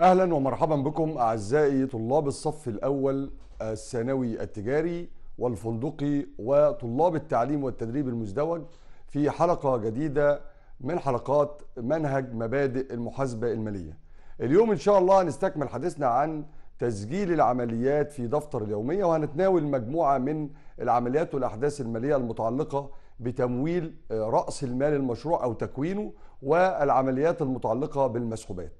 اهلا ومرحبا بكم اعزائي طلاب الصف الاول الثانوي التجاري والفندقي وطلاب التعليم والتدريب المزدوج في حلقه جديده من حلقات منهج مبادئ المحاسبه الماليه. اليوم ان شاء الله هنستكمل حديثنا عن تسجيل العمليات في دفتر اليوميه وهنتناول مجموعه من العمليات والاحداث الماليه المتعلقه بتمويل راس المال المشروع او تكوينه والعمليات المتعلقه بالمسحوبات.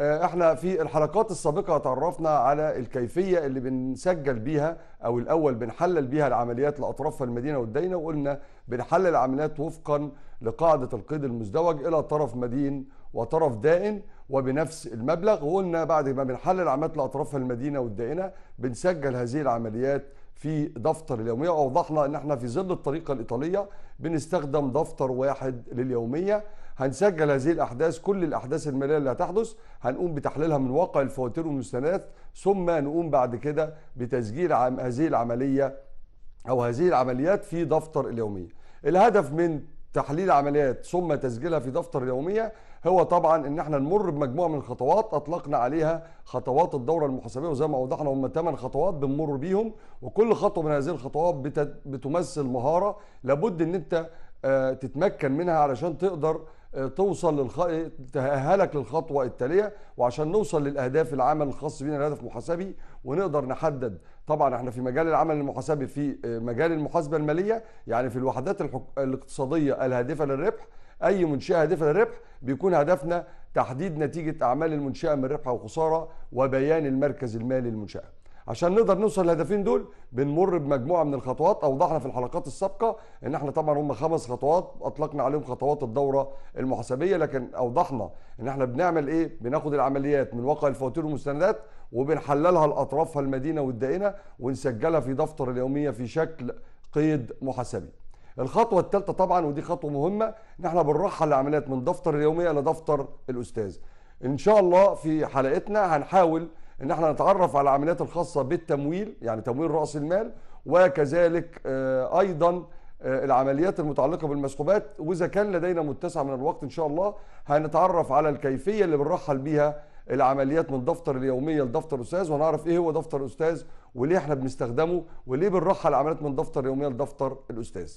آه، احنا في الحلقات السابقة تعرفنا على الكيفية اللي بنسجل بيها او الاول بنحلل بيها العمليات لاطراف المدينة والدينة وقلنا بنحلل العمليات وفقا لقاعدة القيد المزدوج الى طرف مدين وطرف دائن وبنفس المبلغ وقلنا بعد ما بنحلل عمليات لاطراف المدينة والدائنة بنسجل هذه العمليات في دفتر اليومية ووضحنا أن احنا في ظل الطريقة الإيطالية بنستخدم دفتر واحد لليومية هنسجل هذه الاحداث كل الاحداث الماليه اللي هتحدث هنقوم بتحليلها من واقع الفواتير والمستندات ثم نقوم بعد كده بتسجيل هذه العمليه او هذه العمليات في دفتر اليوميه الهدف من تحليل عمليات ثم تسجيلها في دفتر اليوميه هو طبعا ان احنا نمر بمجموعه من الخطوات اطلقنا عليها خطوات الدوره المحاسبيه وزي ما اوضحنا هم ثمان خطوات بنمر بيهم وكل خطوه من هذه الخطوات بتمثل مهاره لابد ان انت آه، تتمكن منها علشان تقدر توصل للخ... تأهلك للخطوة التالية وعشان نوصل للأهداف العمل الخاص بنا الهدف المحاسبي ونقدر نحدد طبعا احنا في مجال العمل المحاسبي في آه، مجال المحاسبة المالية يعني في الوحدات الحك... الاقتصادية الهادفة للربح أي منشأة هادفة للربح بيكون هدفنا تحديد نتيجة أعمال المنشأة من ربح وخسارة وبيان المركز المالي للمنشأة عشان نقدر نوصل للهدفين دول بنمر بمجموعه من الخطوات اوضحنا في الحلقات السابقه ان احنا طبعا هم خمس خطوات اطلقنا عليهم خطوات الدوره المحاسبيه لكن اوضحنا ان احنا بنعمل ايه بناخد العمليات من واقع الفواتير والمستندات وبنحللها لاطرافها المدينه والدائنه ونسجلها في دفتر اليوميه في شكل قيد محاسبي الخطوة الثالثة طبعا ودي خطوة مهمة ان احنا بنرحل العمليات من دفتر اليومية لدفتر الاستاذ. ان شاء الله في حلقتنا هنحاول ان احنا نتعرف على العمليات الخاصه بالتمويل يعني تمويل راس المال وكذلك آه، ايضا آه، العمليات المتعلقه بالمسحوبات واذا كان لدينا متسع من الوقت ان شاء الله هنتعرف على الكيفيه اللي بنرحل بيها العمليات من دفتر اليوميه لدفتر الاستاذ وهنعرف ايه هو دفتر الاستاذ وليه احنا بنستخدمه وليه بنرحل عمليات من دفتر اليوميه لدفتر الاستاذ.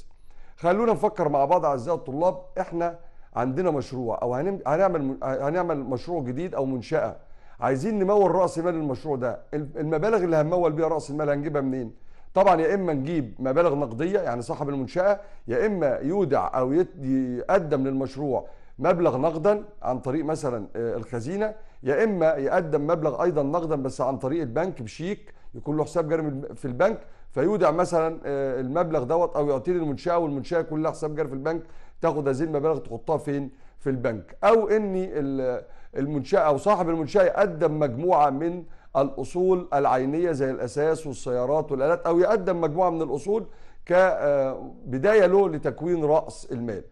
خلونا نفكر مع بعض اعزائي الطلاب احنا عندنا مشروع او هنعمل هنعمل مشروع جديد او منشاه عايزين نمول راس مال المشروع ده المبالغ اللي هنمول بيها راس المال هنجيبها منين طبعا يا اما نجيب مبالغ نقديه يعني صاحب المنشاه يا اما يودع او يقدم للمشروع مبلغ نقدا عن طريق مثلا آه، الخزينه يا اما يقدم مبلغ ايضا نقدا بس عن طريق البنك بشيك يكون له حساب جاري في البنك فيودع مثلا آه، المبلغ دوت او يعطيه للمنشاه والمنشاه يكون لها حساب جاري في البنك تاخد هذه المبالغ تحطها فين في البنك او ان المنشاه او صاحب المنشاه يقدم مجموعه من الاصول العينيه زي الاساس والسيارات والالات او يقدم مجموعه من الاصول كبدايه آه، له لتكوين راس المال.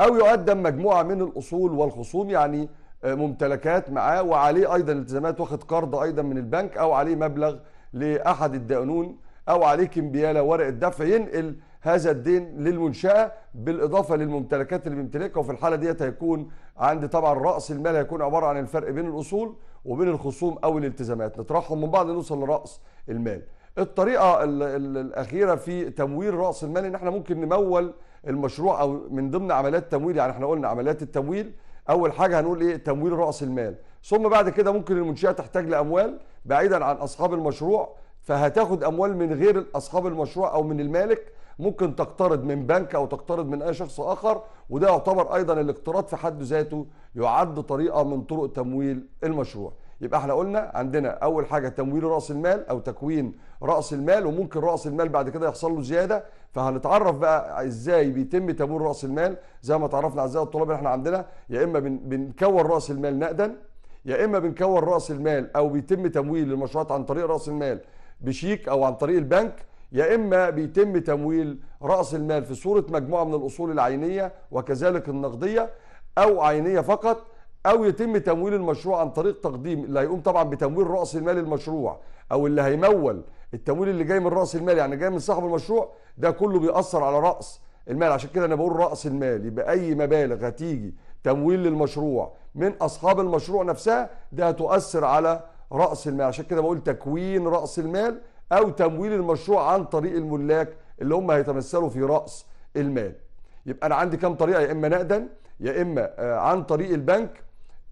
او يقدم مجموعه من الاصول والخصوم يعني آه، ممتلكات معاه وعليه ايضا التزامات واخد قرض ايضا من البنك او عليه مبلغ لاحد الدائنون او عليه كمبياله ورقه دفع ينقل هذا الدين للمنشأة بالإضافة للممتلكات اللي بيمتلكها وفي الحالة ديت هيكون عندي طبعا رأس المال هيكون عبارة عن الفرق بين الأصول وبين الخصوم أو الالتزامات نطرحهم من بعض نوصل لرأس المال الطريقة الأخيرة في تمويل رأس المال إن احنا ممكن نمول المشروع أو من ضمن عمليات التمويل يعني احنا قلنا عمليات التمويل أول حاجة هنقول إيه تمويل رأس المال ثم بعد كده ممكن المنشأة تحتاج لأموال بعيدا عن أصحاب المشروع فهتاخد أموال من غير أصحاب المشروع أو من المالك ممكن تقترض من بنك او تقترض من اي شخص اخر وده يعتبر ايضا الاقتراض في حد ذاته يعد طريقه من طرق تمويل المشروع يبقى احنا قلنا عندنا اول حاجه تمويل راس المال او تكوين راس المال وممكن راس المال بعد كده يحصل له زياده فهنتعرف بقى ازاي بيتم تمويل راس المال زي ما تعرفنا اعزائي الطلاب احنا عندنا يا اما بنكون راس المال نقدا يا اما بنكون راس المال او بيتم تمويل المشروعات عن طريق راس المال بشيك او عن طريق البنك يا إما بيتم تمويل رأس المال في صورة مجموعة من الأصول العينية وكذلك النقدية أو عينية فقط أو يتم تمويل المشروع عن طريق تقديم اللي هيقوم طبعا بتمويل رأس المال المشروع أو اللي هيمول التمويل اللي جاي من رأس المال يعني جاي من صاحب المشروع ده كله بيأثر على رأس المال عشان كده أنا بقول رأس المال يبقى أي مبالغ هتيجي تمويل للمشروع من أصحاب المشروع نفسها ده هتؤثر على رأس المال عشان كده بقول تكوين رأس المال او تمويل المشروع عن طريق الملاك اللي هم هيتمثلوا في راس المال يبقى انا عندي كام طريقه يا اما نقدا يا اما آه، عن طريق البنك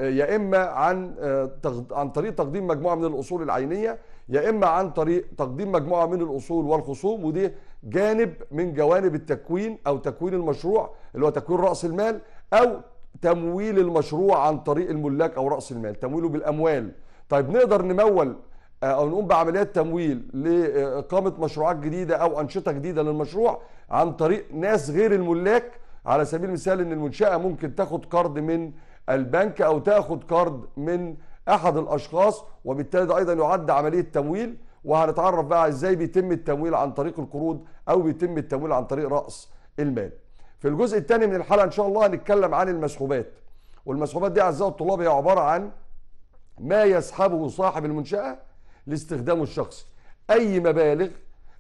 آه، يا اما عن آه، عن طريق تقديم مجموعه من الاصول العينيه يا اما عن طريق تقديم مجموعه من الاصول والخصوم ودي جانب من جوانب التكوين او تكوين المشروع اللي هو تكوين راس المال او تمويل المشروع عن طريق الملاك او راس المال تمويله بالاموال طيب نقدر نمول آه، او نقوم بعمليات تمويل لاقامه مشروعات جديده او انشطه جديده للمشروع عن طريق ناس غير الملاك على سبيل المثال ان المنشاه ممكن تاخد قرض من البنك او تاخد قرض من احد الاشخاص وبالتالي ده ايضا يعد عمليه تمويل وهنتعرف بقى ازاي بيتم التمويل عن طريق القروض او بيتم التمويل عن طريق راس المال. في الجزء الثاني من الحلقه ان شاء الله هنتكلم عن المسحوبات. والمسحوبات دي اعزائي الطلاب هي عباره عن ما يسحبه صاحب المنشاه لاستخدامه الشخصي اي مبالغ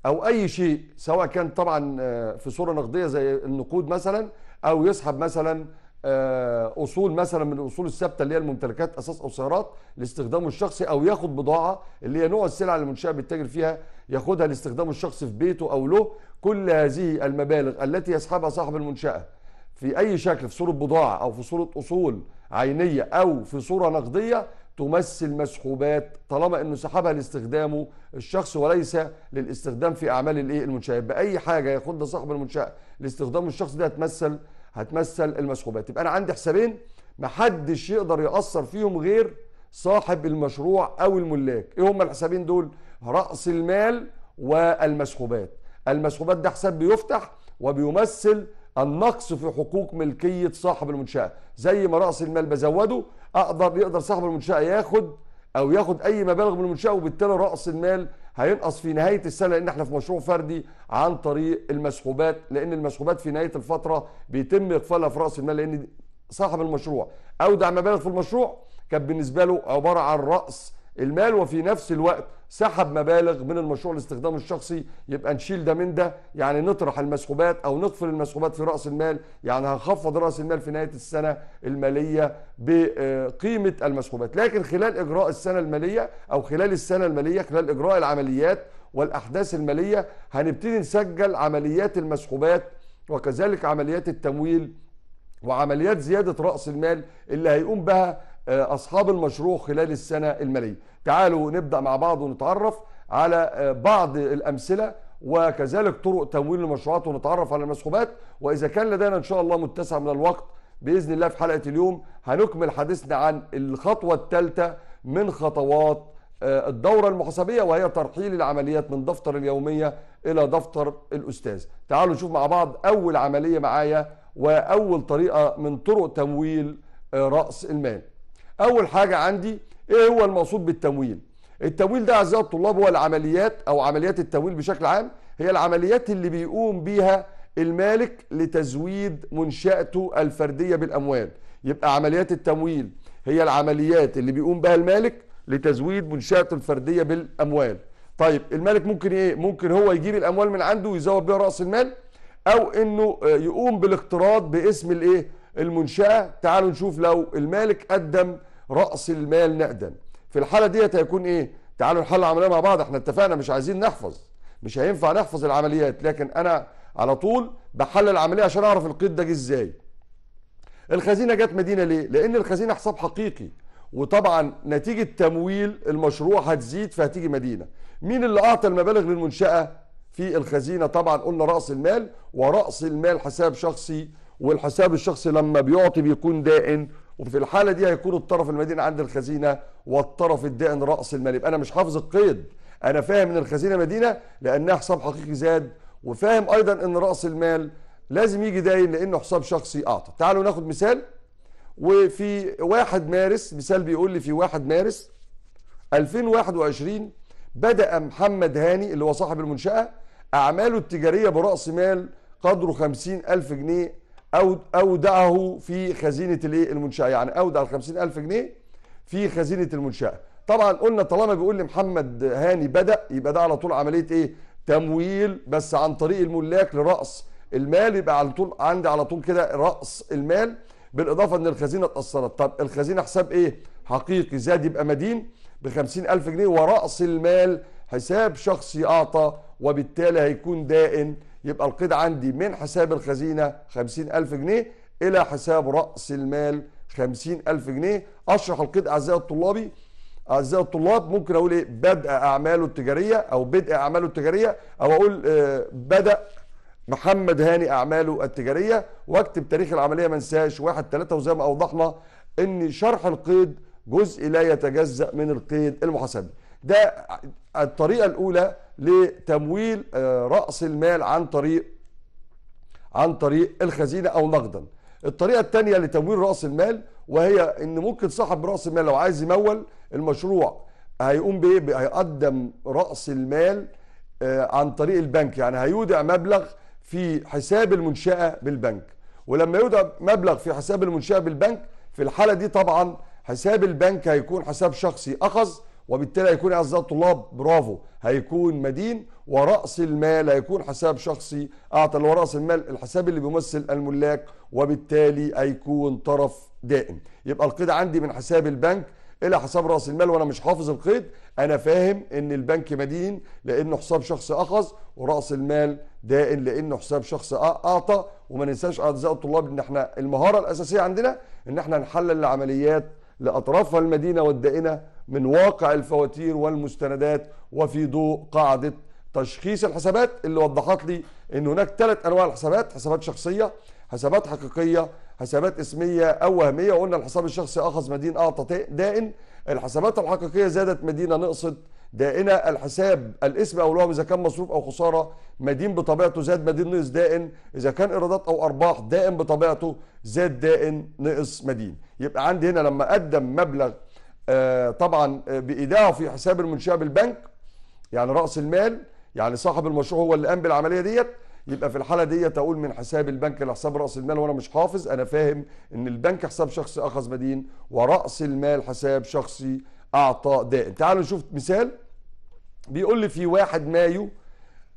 او اي شيء سواء كان طبعا آه، في صوره نقديه زي النقود مثلا او يسحب مثلا آه، اصول مثلا من الاصول الثابته اللي هي الممتلكات اساس او سيارات لاستخدامه الشخصي او ياخد بضاعه اللي هي نوع السلع اللي المنشاه بيتاجر فيها ياخدها لاستخدامه الشخصي في بيته او له كل هذه المبالغ التي يسحبها صاحب المنشاه في اي شكل في صوره بضاعه او في صوره اصول عينيه او في صوره نقديه تمثل مسحوبات طالما انه سحبها لاستخدامه الشخص وليس للاستخدام في اعمال الايه المنشات باي حاجه ياخدها صاحب المنشاه لاستخدامه الشخص ده هتمثل هتمثل المسحوبات يبقى انا عندي حسابين محدش يقدر ياثر فيهم غير صاحب المشروع او الملاك ايه هما الحسابين دول راس المال والمسحوبات المسحوبات ده حساب بيفتح وبيمثل النقص في حقوق ملكيه صاحب المنشاه زي ما راس المال بزوده اقدر يقدر صاحب المنشاه ياخد او ياخد اي مبالغ من المنشاه وبالتالي راس المال هينقص في نهايه السنه لان احنا في مشروع فردي عن طريق المسحوبات لان المسحوبات في نهايه الفتره بيتم اقفالها في راس المال لان صاحب المشروع اودع مبالغ في المشروع كان بالنسبه له عباره عن راس المال وفي نفس الوقت سحب مبالغ من المشروع الاستخدام الشخصي يبقى نشيل ده من ده يعني نطرح المسحوبات او نقفل المسحوبات في راس المال يعني هنخفض راس المال في نهايه السنه الماليه بقيمه المسحوبات لكن خلال اجراء السنه الماليه او خلال السنه الماليه خلال اجراء العمليات والاحداث الماليه هنبتدي نسجل عمليات المسحوبات وكذلك عمليات التمويل وعمليات زياده راس المال اللي هيقوم بها آه، اصحاب المشروع خلال السنه الماليه تعالوا نبدا مع بعض ونتعرف على آه، بعض الامثله وكذلك طرق تمويل المشروعات ونتعرف على المسحوبات واذا كان لدينا ان شاء الله متسع من الوقت باذن الله في حلقه اليوم هنكمل حديثنا عن الخطوه الثالثه من خطوات آه، الدورة المحاسبية وهي ترحيل العمليات من دفتر اليومية إلى دفتر الأستاذ تعالوا نشوف مع بعض أول عملية معايا وأول طريقة من طرق تمويل رأس المال اول حاجه عندي ايه هو المقصود بالتمويل التمويل ده اعزائي الطلاب هو العمليات او عمليات التمويل بشكل عام هي العمليات اللي بيقوم بيها المالك لتزويد منشاته الفرديه بالاموال يبقى عمليات التمويل هي العمليات اللي بيقوم بها المالك لتزويد منشاته الفرديه بالاموال طيب المالك ممكن ايه ممكن هو يجيب الاموال من عنده ويزود بيها راس المال او انه آه، يقوم بالاقتراض باسم الايه المنشاه تعالوا نشوف لو المالك قدم راس المال نقدا في الحاله ديت هيكون ايه تعالوا نحل العمليه مع بعض احنا اتفقنا مش عايزين نحفظ مش هينفع نحفظ العمليات لكن انا على طول بحلل العمليه عشان اعرف القيد ده جه ازاي الخزينه جت مدينه ليه لان الخزينه حساب حقيقي وطبعا نتيجه تمويل المشروع هتزيد فهتيجي مدينه مين اللي اعطى المبالغ للمنشاه في الخزينه طبعا قلنا راس المال وراس المال حساب شخصي والحساب الشخصي لما بيعطي بيكون دائن وفي الحالة دي هيكون الطرف المدين عند الخزينة والطرف الدائن رأس المال يبقى أنا مش حافظ القيد أنا فاهم إن الخزينة مدينة لأنها حساب حقيقي زاد وفاهم أيضا إن رأس المال لازم يجي داين لأنه حساب شخصي أعطى تعالوا ناخد مثال وفي 1 مارس مثال بيقول لي في 1 مارس 2021 بدأ محمد هاني اللي هو صاحب المنشأة أعماله التجارية برأس مال قدره 50 ألف جنيه أو أودعه في خزينة الايه المنشأة يعني أودع ال 50000 جنيه في خزينة المنشأة طبعا قلنا طالما بيقول لي محمد هاني بدأ يبقى ده على طول عملية ايه تمويل بس عن طريق الملاك لرأس المال يبقى على طول عندي على طول كده رأس المال بالإضافة إن الخزينة اتأثرت طب الخزينة حساب ايه حقيقي زاد يبقى مدين ب 50000 جنيه ورأس المال حساب شخصي أعطى وبالتالي هيكون دائن يبقى القيد عندي من حساب الخزينة 50000 جنيه إلى حساب رأس المال 50000 جنيه أشرح القيد أعزائي الطلابي أعزائي الطلاب ممكن أقول إيه بدء أعماله التجارية أو بدء أعماله التجارية أو أقول آه، بدأ محمد هاني أعماله التجارية واكتب تاريخ العملية ما انساش 1 3 وزي ما أوضحنا إن شرح القيد جزء لا يتجزأ من القيد المحاسبي ده الطريقة الأولى لتمويل آه، راس المال عن طريق عن طريق الخزينه او نقدا الطريقه الثانيه لتمويل راس المال وهي ان ممكن صاحب راس المال لو عايز يمول المشروع هيقوم بايه هيقدم راس المال آه، عن طريق البنك يعني هيودع مبلغ في حساب المنشاه بالبنك ولما يودع مبلغ في حساب المنشاه بالبنك في الحاله دي طبعا حساب البنك هيكون حساب شخصي اخذ وبالتالي هيكون اعزائي الطلاب برافو هيكون مدين وراس المال هيكون حساب شخصي اعطى اللي هو راس المال الحساب اللي بيمثل الملاك وبالتالي هيكون طرف دائم يبقى القيد عندي من حساب البنك الى حساب راس المال وانا مش حافظ القيد انا فاهم ان البنك مدين لانه حساب شخص اخذ وراس المال دائم لانه حساب شخص اعطى وما ننساش اعزائي الطلاب ان احنا المهاره الاساسيه عندنا ان احنا نحلل العمليات لاطرافها المدينه والدائنه من واقع الفواتير والمستندات وفي ضوء قاعدة تشخيص الحسابات اللي وضحت لي ان هناك ثلاث انواع الحسابات حسابات شخصية حسابات حقيقية حسابات اسمية او وهمية وقلنا الحساب الشخصي اخذ مدين اعطى دائن الحسابات الحقيقية زادت مدينة نقصت دائنة الحساب الاسم او الوهم اذا كان مصروف او خسارة مدين بطبيعته زاد مدين نقص دائن اذا كان ايرادات او ارباح دائن بطبيعته زاد دائن نقص مدين يبقى عندي هنا لما قدم مبلغ آه، طبعا آه، بايداعه في حساب المنشاه بالبنك يعني راس المال يعني صاحب المشروع هو اللي قام بالعمليه ديت يبقى في الحاله ديت اقول من حساب البنك لحساب راس المال وانا مش حافظ انا فاهم ان البنك حساب شخصي اخذ مدين وراس المال حساب شخصي اعطى دائن تعالوا نشوف مثال بيقول لي في 1 مايو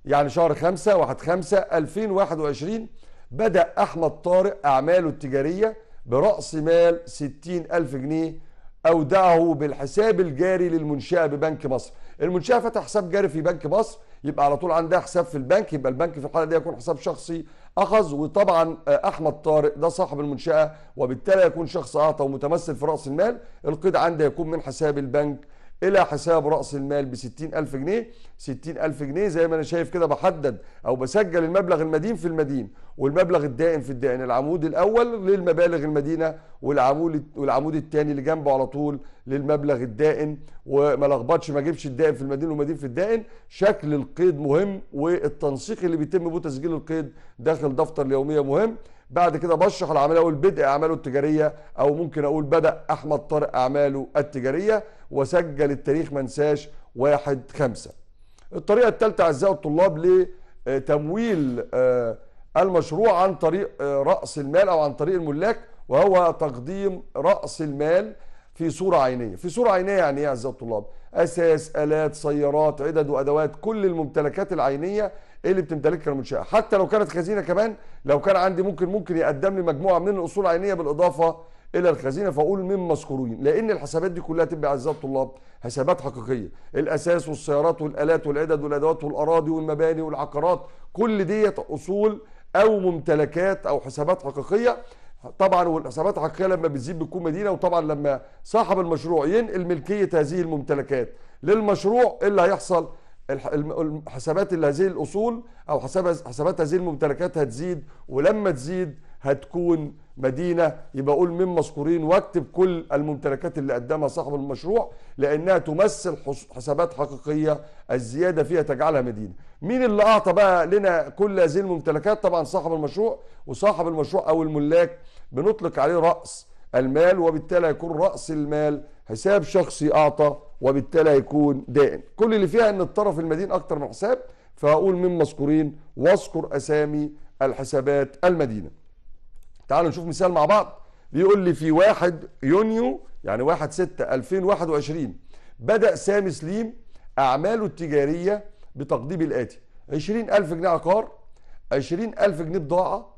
يعني شهر 5 1 5 2021 بدأ أحمد طارق أعماله التجارية برأس مال 60000 جنيه اودعه بالحساب الجاري للمنشاه ببنك مصر المنشاه فتح حساب جاري في بنك مصر يبقى على طول عندها حساب في البنك يبقى البنك في الحاله دي يكون حساب شخصي اخذ وطبعا آه، احمد طارق ده صاحب المنشاه وبالتالي يكون شخص اعطى ومتمثل في راس المال القيد عنده يكون من حساب البنك إلى حساب رأس المال ب 60000 جنيه 60000 جنيه زي ما أنا شايف كده بحدد أو بسجل المبلغ المدين في المدين والمبلغ الدائن في الدائن العمود الأول للمبالغ المدينة والعمود والعمود الثاني اللي جنبه على طول للمبلغ الدائن وما لخبطش ما اجيبش الدائن في المدين والمدين في الدائن شكل القيد مهم والتنسيق اللي بيتم به تسجيل القيد داخل دفتر اليوميه مهم بعد كده بشرح العمليه اقول بدء اعماله التجاريه او ممكن اقول بدا احمد طارق اعماله التجاريه وسجل التاريخ ما انساش 1 5 الطريقه الثالثه اعزائي الطلاب لتمويل آه، المشروع عن طريق آه، راس المال او عن طريق الملاك وهو تقديم راس المال في صوره عينيه في صوره عينيه يعني ايه اعزائي الطلاب اساس الات سيارات عدد وادوات كل الممتلكات العينيه اللي بتمتلكها المنشاه حتى لو كانت خزينه كمان لو كان عندي ممكن ممكن يقدم لي مجموعه من الاصول العينيه بالاضافه الى الخزينه فاقول من مذكورين لان الحسابات دي كلها تبقى اعزائي الطلاب حسابات حقيقيه الاساس والسيارات والالات والعدد والادوات والاراضي والمباني والعقارات كل ديت اصول او ممتلكات او حسابات حقيقيه طبعا والحسابات الحقيقيه لما بتزيد بتكون مدينه وطبعا لما صاحب المشروع ينقل ملكيه هذه الممتلكات للمشروع ايه اللي هيحصل حسابات هذه الاصول او حسابات هذه الممتلكات هتزيد ولما تزيد هتكون مدينة يبقى أقول من مذكورين واكتب كل الممتلكات اللي قدمها صاحب المشروع لأنها تمثل حسابات حقيقية الزيادة فيها تجعلها مدينة مين اللي أعطى بقى لنا كل هذه الممتلكات طبعا صاحب المشروع وصاحب المشروع أو الملاك بنطلق عليه رأس المال وبالتالي هيكون رأس المال حساب شخصي أعطى وبالتالي هيكون دائن كل اللي فيها أن الطرف المدين أكتر من حساب فأقول من مذكورين واذكر أسامي الحسابات المدينة تعالوا نشوف مثال مع بعض بيقول لي في 1 يونيو يعني 1 6 2021 بدأ سامي سليم أعماله التجارية بتقديم الآتي 20000 جنيه عقار 20000 جنيه بضاعة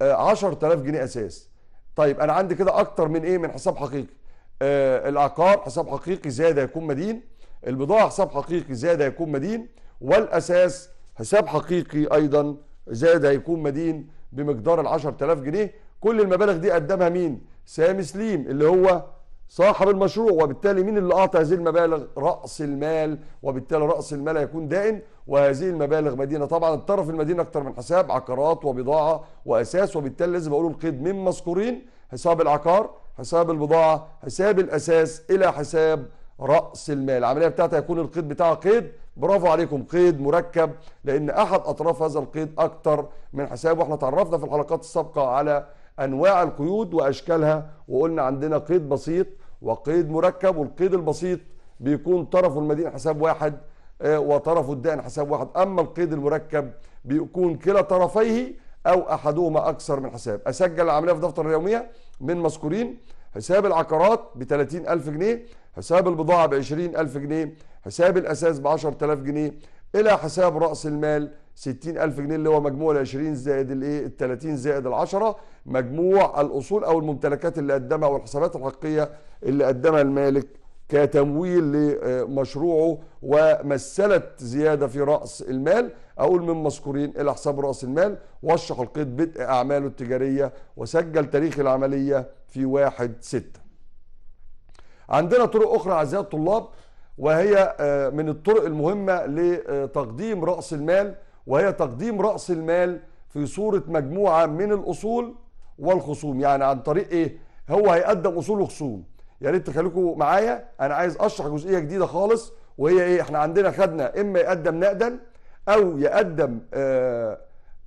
10000 آه، جنيه أساس طيب أنا عندي كده أكتر من إيه من حساب حقيقي آه العقار حساب حقيقي زاد يكون مدين البضاعة حساب حقيقي زاد يكون مدين والأساس حساب حقيقي أيضا زائد هيكون مدين بمقدار ال 10000 جنيه كل المبالغ دي قدمها مين؟ سامي سليم اللي هو صاحب المشروع وبالتالي مين اللي قاطع هذه المبالغ؟ راس المال وبالتالي راس المال هيكون دائم وهذه المبالغ مدينه طبعا الطرف المدينه اكثر من حساب عقارات وبضاعه واساس وبالتالي لازم اقول القيد من مذكورين حساب العقار حساب البضاعه حساب الاساس الى حساب راس المال العمليه بتاعتها يكون القيد بتاعها قيد برافو عليكم قيد مركب لان احد اطراف هذا القيد اكتر من حساب واحنا تعرفنا في الحلقات السابقه على انواع القيود واشكالها وقلنا عندنا قيد بسيط وقيد مركب والقيد البسيط بيكون طرفه المدين حساب واحد آه، وطرفه الدائن حساب واحد اما القيد المركب بيكون كلا طرفيه او احدهما اكثر من حساب اسجل العمليه في دفتر اليوميه من مذكورين حساب العقارات ب 30000 جنيه حساب البضاعة ب 20,000 جنيه حساب الأساس ب 10000 جنيه إلى حساب رأس المال 60000 جنيه اللي هو مجموع ال 20 زائد الايه ال 30 زائد ال 10 مجموع الأصول أو الممتلكات اللي قدمها أو الحسابات الحقية اللي قدمها المالك كتمويل لمشروعه ومثلت زيادة في رأس المال أقول من مذكورين إلى حساب رأس المال وشح القيد بدء أعماله التجارية وسجل تاريخ العملية في 1 6 عندنا طرق أخرى أعزائي الطلاب وهي آه، من الطرق المهمة لتقديم رأس المال وهي تقديم رأس المال في صورة مجموعة من الأصول والخصوم يعني عن طريق إيه؟ هو هيقدم أصول وخصوم يا ريت تخليكم معايا أنا عايز أشرح جزئية جديدة خالص وهي إيه إحنا عندنا خدنا إما يقدم نقدا أو يقدم آه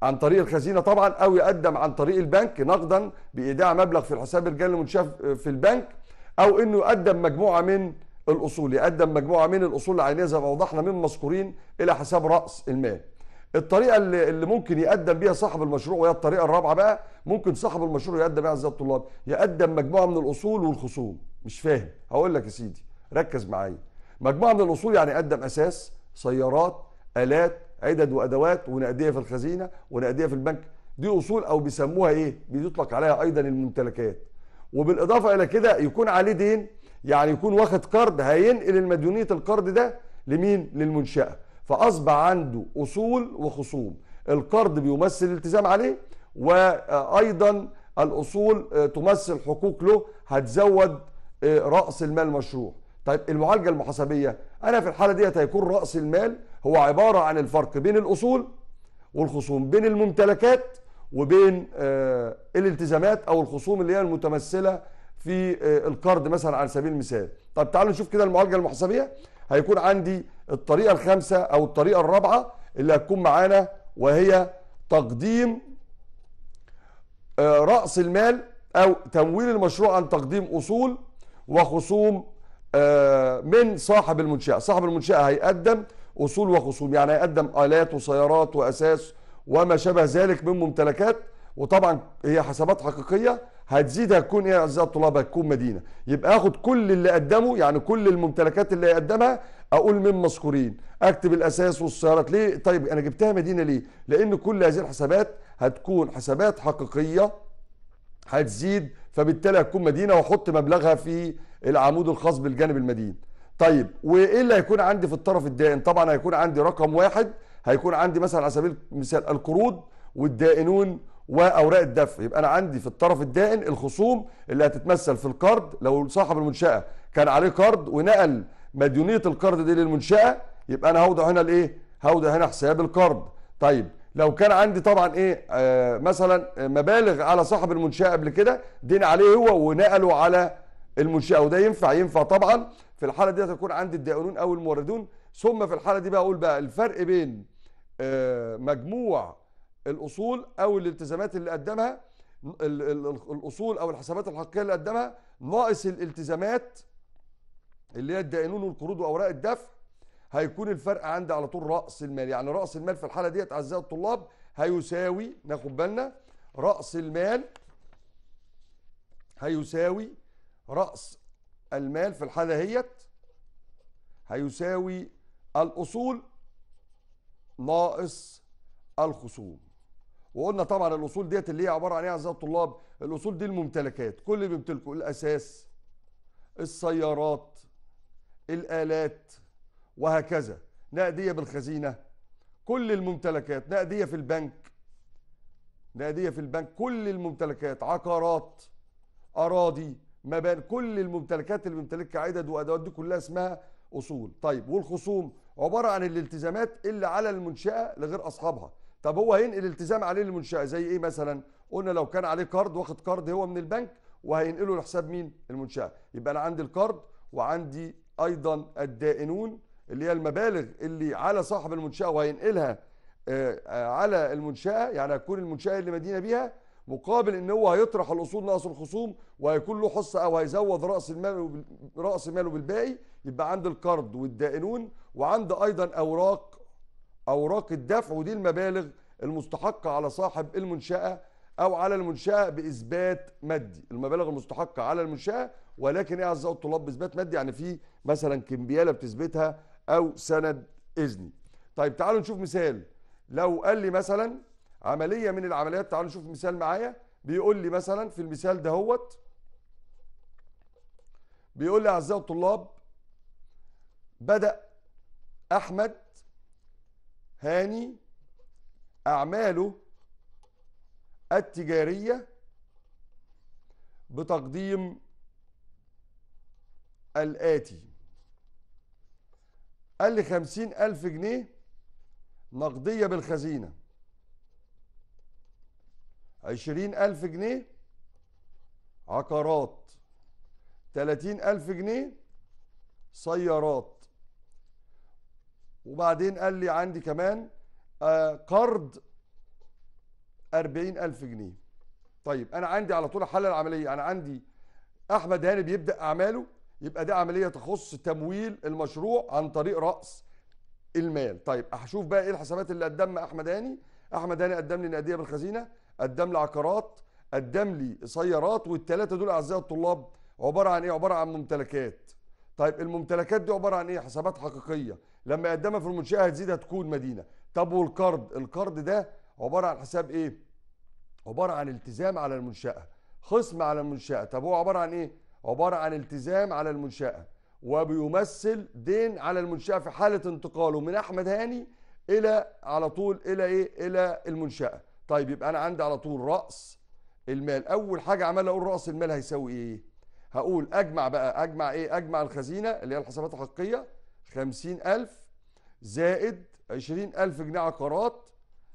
عن طريق الخزينة طبعا أو يقدم عن طريق البنك نقدا بإيداع مبلغ في الحساب الجاري المنشأ في البنك او انه يقدم مجموعه من الاصول يقدم مجموعه من الاصول العينيه زي ما وضحنا من مذكورين الى حساب راس المال الطريقه اللي, اللي ممكن يقدم بيها صاحب المشروع وهي الطريقه الرابعه بقى ممكن صاحب المشروع يقدم بيها اعزائي الطلاب يقدم مجموعه من الاصول والخصوم مش فاهم هقول لك يا سيدي ركز معايا مجموعه من الاصول يعني يقدم اساس سيارات الات عدد وادوات ونقديه في الخزينه ونقديه في البنك دي اصول او بيسموها ايه بيطلق عليها ايضا الممتلكات وبالاضافه الى كده يكون عليه دين يعني يكون واخد قرض هينقل المديونيه القرض ده لمين؟ للمنشاه فاصبح عنده اصول وخصوم القرض بيمثل التزام عليه وايضا الاصول آه، تمثل حقوق له هتزود آه، راس المال مشروع طيب المعالجه المحاسبيه انا في الحاله ديت هيكون راس المال هو عباره عن الفرق بين الاصول والخصوم بين الممتلكات وبين آه، الالتزامات او الخصوم اللي هي المتمثله في آه، القرض مثلا على سبيل المثال طب تعالوا نشوف كده المعالجه المحاسبيه هيكون عندي الطريقه الخامسه او الطريقه الرابعه اللي هتكون معانا وهي تقديم آه، راس المال او تمويل المشروع عن تقديم اصول وخصوم من صاحب المنشاه صاحب المنشاه هيقدم اصول وخصوم يعني هيقدم الات وسيارات واساس وما شابه ذلك من ممتلكات وطبعا هي حسابات حقيقيه هتزيد هتكون ايه يا اعزائي الطلاب هتكون مدينه يبقى اخد كل اللي قدمه يعني كل الممتلكات اللي هيقدمها اقول من مذكورين اكتب الاساس والسيارات ليه طيب انا جبتها مدينه ليه لان كل هذه الحسابات هتكون حسابات حقيقيه هتزيد فبالتالي هتكون مدينه واحط مبلغها في العمود الخاص بالجانب المدين طيب وايه اللي هيكون عندي في الطرف الدائن طبعا هيكون عندي رقم واحد هيكون عندي مثلا على سبيل المثال القروض والدائنون واوراق الدفع يبقى انا عندي في الطرف الدائن الخصوم اللي هتتمثل في القرض لو صاحب المنشاه كان عليه قرض ونقل مديونيه القرض دي للمنشاه يبقى انا هوضع هنا الايه هوضع هنا حساب القرض طيب لو كان عندي طبعا ايه آه مثلا مبالغ على صاحب المنشاه قبل كده دين عليه هو ونقله على المنشاه وده ينفع ينفع طبعا في الحاله دي هتكون عندي الدائنون او الموردون ثم في الحاله دي بقى اقول بقى الفرق بين آه، مجموع الاصول او الالتزامات اللي قدمها الاصول او الحسابات الحقيقيه اللي قدمها ناقص الالتزامات اللي هي الدائنون والقروض واوراق الدفع هيكون الفرق عندي على طول راس المال يعني راس المال في الحاله ديت اعزائي الطلاب هيساوي ناخد بالنا راس المال هيساوي راس المال في الحاله هيت هيساوي الاصول ناقص الخصوم وقلنا طبعا الاصول ديت اللي هي عباره عن ايه اعزائي الطلاب الاصول دي الممتلكات كل اللي بيمتلكه الاساس السيارات الالات وهكذا نقديه بالخزينه كل الممتلكات نقديه في البنك نقديه في البنك كل الممتلكات عقارات اراضي مباني كل الممتلكات اللي بيمتلكها عدد وادوات دي كلها اسمها اصول طيب والخصوم عباره عن الالتزامات اللي على المنشاه لغير اصحابها طب هو هينقل التزام عليه للمنشاه زي ايه مثلا قلنا لو كان عليه كارد واخد كارد هو من البنك وهينقله لحساب مين المنشاه يبقى انا عندي الكارد وعندي ايضا الدائنون اللي هي المبالغ اللي على صاحب المنشاه وهينقلها آه، آه، على المنشاه يعني هتكون المنشاه اللي مدينه بيها مقابل ان هو هيطرح الاصول ناقص الخصوم وهيكون له حصه او هيزود راس المال راس ماله بالباقي يبقى عند القرض والدائنون وعند ايضا اوراق اوراق الدفع ودي المبالغ المستحقه على صاحب المنشاه او على المنشاه باثبات مادي المبالغ المستحقه على المنشاه ولكن ايه اعزائي الطلاب باثبات مادي يعني في مثلا كمبياله بتثبتها او سند اذني طيب تعالوا نشوف مثال لو قال لي مثلا عمليه من العمليات تعالوا نشوف مثال معايا بيقول لي مثلا في المثال ده هوت بيقول لي اعزائي الطلاب بدأ أحمد هاني أعماله التجارية بتقديم الآتي قال لي خمسين ألف جنيه نقدية بالخزينة عشرين ألف جنيه عقارات تلاتين ألف جنيه سيارات وبعدين قال لي عندي كمان آه، قرض 40000 جنيه طيب انا عندي على طول حل العمليه انا عندي احمد هاني بيبدا اعماله يبقى ده عمليه تخص تمويل المشروع عن طريق راس المال طيب هشوف بقى ايه الحسابات اللي قدمها احمد هاني احمد هاني قدم لي نقديه بالخزينه قدم لي عقارات قدم لي سيارات والثلاثه دول اعزائي الطلاب عباره عن ايه عباره عن ممتلكات طيب الممتلكات دي عباره عن ايه حسابات حقيقيه لما يقدمها في المنشاه هتزيد هتكون مدينه طب والقرض القرض ده عباره عن حساب ايه عباره عن التزام على المنشاه خصم على المنشاه طب هو عباره عن ايه عباره عن التزام على المنشاه وبيمثل دين على المنشاه في حاله انتقاله من احمد هاني الى على طول الى ايه الى المنشاه طيب يبقى انا عندي على طول راس المال اول حاجه عمال اقول راس المال هيساوي ايه هقول اجمع بقى اجمع ايه اجمع الخزينه اللي هي الحسابات الحقيقيه 50000 زائد 20000 جنيه عقارات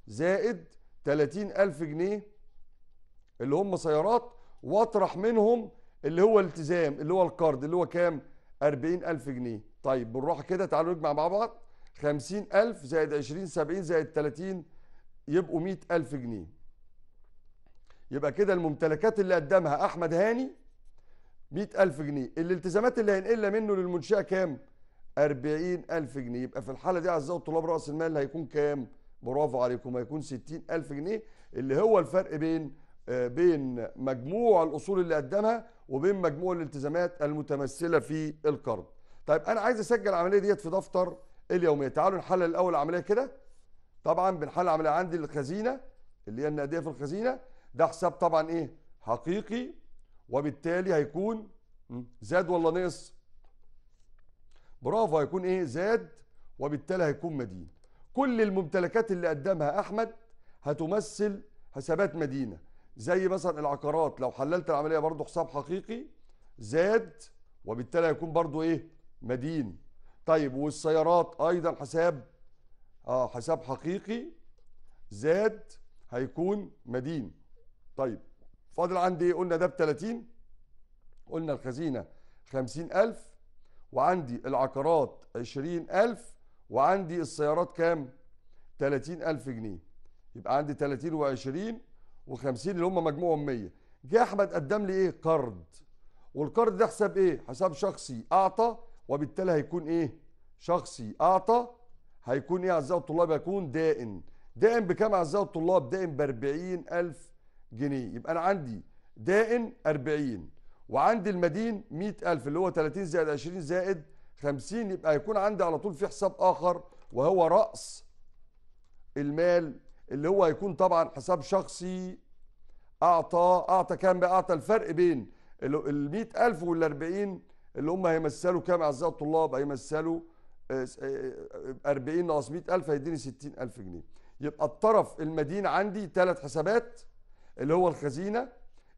زائد 30000 جنيه اللي هم سيارات واطرح منهم اللي هو التزام اللي هو القرض اللي هو كام 40000 جنيه طيب بنروح كده تعالوا نجمع مع بعض 50000 زائد 20 70 زائد 30 يبقوا 100000 جنيه يبقى كده الممتلكات اللي قدمها احمد هاني 100000 جنيه الالتزامات اللي هينقلها منه للمنشاه كام 40000 جنيه يبقى في الحاله دي اعزائي الطلاب راس المال هيكون كام برافو عليكم هيكون 60000 جنيه اللي هو الفرق بين آه، بين مجموع الاصول اللي قدمها وبين مجموع الالتزامات المتمثله في القرض طيب انا عايز اسجل العمليه ديت في دفتر اليوميه تعالوا نحلل الاول العمليه كده طبعا بنحلل العمليه عندي الخزينه اللي هي النقديه في الخزينه ده حساب طبعا ايه حقيقي وبالتالي هيكون زاد ولا نقص برافو هيكون ايه زاد وبالتالي هيكون مدين كل الممتلكات اللي قدمها احمد هتمثل حسابات مدينه زي مثلا العقارات لو حللت العمليه برضو حساب حقيقي زاد وبالتالي هيكون برضو ايه مدين طيب والسيارات ايضا حساب اه حساب حقيقي زاد هيكون مدين طيب فاضل عندي قلنا ده ب 30 قلنا الخزينه 50000 وعندي العقارات 20000 وعندي السيارات كام 30000 جنيه يبقى عندي 30 و20 و50 اللي هم مجموعهم 100 جه احمد قدم لي ايه قرض والقرض ده حساب ايه حساب شخصي اعطى وبالتالي هيكون ايه شخصي اعطى هيكون ايه اعزائي الطلاب هيكون دائن دائن بكام اعزائي الطلاب دائن ب 40000 جنيه يبقى انا عندي دائن 40 وعندي المدين 100000 اللي هو 30 زائد 20 زائد 50 يبقى هيكون عندي على طول في حساب اخر وهو راس المال اللي هو هيكون طبعا حساب شخصي اعطى اعطى كام بقى اعطى الفرق بين ال 100000 وال 40 اللي هم هيمثلوا كام اعزائي الطلاب هيمثلوا 40 آه، آه، آه، ناقص 100000 هيديني 60000 جنيه يبقى الطرف المدين عندي ثلاث حسابات اللي هو الخزينه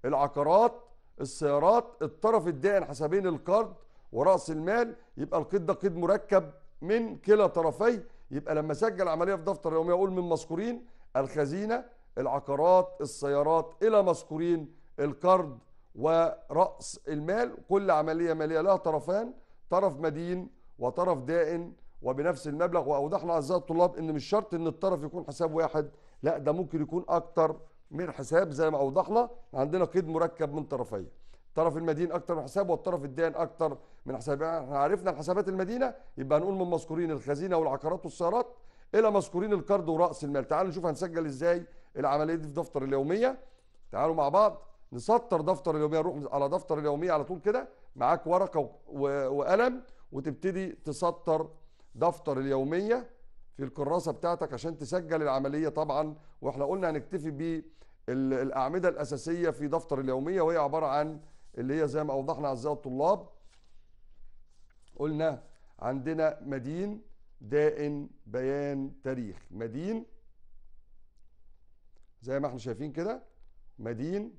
العقارات السيارات الطرف الدائن حسابين القرض وراس المال يبقى القيد ده قيد مركب من كلا طرفي يبقى لما اسجل عمليه في دفتر يوميه اقول من مذكورين الخزينه العقارات السيارات الى مذكورين القرض وراس المال كل عمليه ماليه لها طرفان طرف مدين وطرف دائن وبنفس المبلغ واوضحنا اعزائي الطلاب ان مش شرط ان الطرف يكون حساب واحد لا ده ممكن يكون اكتر من حساب زي ما اوضحنا عندنا قيد مركب من طرفين الطرف المدين اكتر من حساب والطرف الدائن اكتر من حساب يعني احنا عرفنا الحسابات المدينه يبقى هنقول من مذكورين الخزينه والعقارات والسيارات الى مذكورين القرض وراس المال تعالوا نشوف هنسجل ازاي العمليه دي في دفتر اليوميه تعالوا مع بعض نسطر دفتر اليوميه نروح على دفتر اليوميه على طول كده معاك ورقه وقلم وتبتدي تسطر دفتر اليوميه في الكراسه بتاعتك عشان تسجل العمليه طبعا واحنا قلنا هنكتفي بيه الاعمده الاساسيه في دفتر اليوميه وهي عباره عن اللي هي زي ما اوضحنا اعزائي الطلاب قلنا عندنا مدين دائن بيان تاريخ مدين زي ما احنا شايفين كده مدين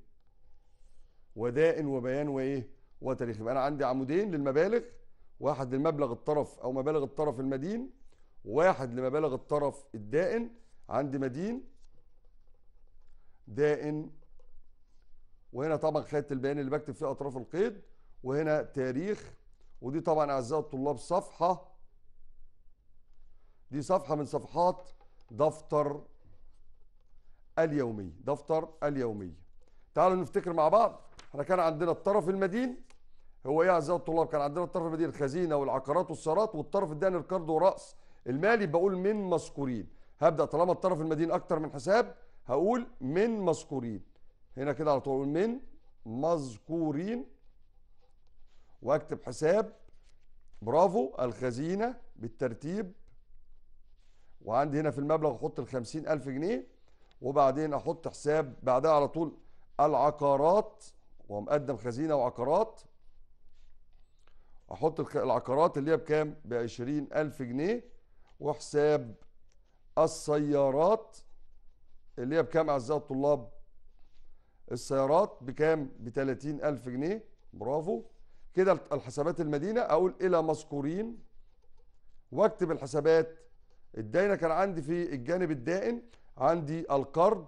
ودائن وبيان وايه وتاريخ يبقى انا عندي عمودين للمبالغ واحد لمبلغ الطرف او مبالغ الطرف المدين واحد لمبالغ الطرف الدائن عندي مدين دائن وهنا طبعا خدت البيان اللي بكتب فيه اطراف القيد وهنا تاريخ ودي طبعا اعزائي الطلاب صفحه دي صفحه من صفحات دفتر اليومي دفتر اليومي تعالوا نفتكر مع بعض احنا كان عندنا الطرف المدين هو ايه اعزائي الطلاب كان عندنا الطرف المدين الخزينه والعقارات والثروات والطرف الدائن القرض والراس المالي بقول من مذكورين هبدا طالما الطرف المدين اكتر من حساب هقول من مذكورين هنا كده على طول من مذكورين واكتب حساب برافو الخزينة بالترتيب وعندي هنا في المبلغ احط ال الف جنيه وبعدين احط حساب بعدها على طول العقارات ومقدم خزينة وعقارات احط العقارات اللي هي بكام بعشرين الف جنيه وحساب السيارات اللي هي بكام اعزائي الطلاب السيارات بكام ب ألف جنيه برافو كده الحسابات المدينه اقول الى مذكورين واكتب الحسابات الداينه كان عندي في الجانب الدائن عندي القرض